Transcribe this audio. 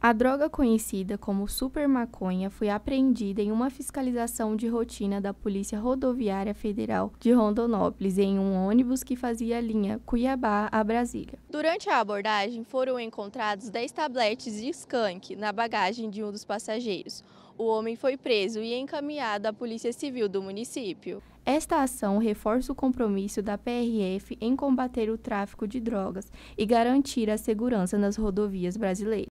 A droga conhecida como super maconha foi apreendida em uma fiscalização de rotina da Polícia Rodoviária Federal de Rondonópolis em um ônibus que fazia a linha Cuiabá a Brasília. Durante a abordagem, foram encontrados 10 tabletes de skunk na bagagem de um dos passageiros. O homem foi preso e encaminhado à Polícia Civil do município. Esta ação reforça o compromisso da PRF em combater o tráfico de drogas e garantir a segurança nas rodovias brasileiras.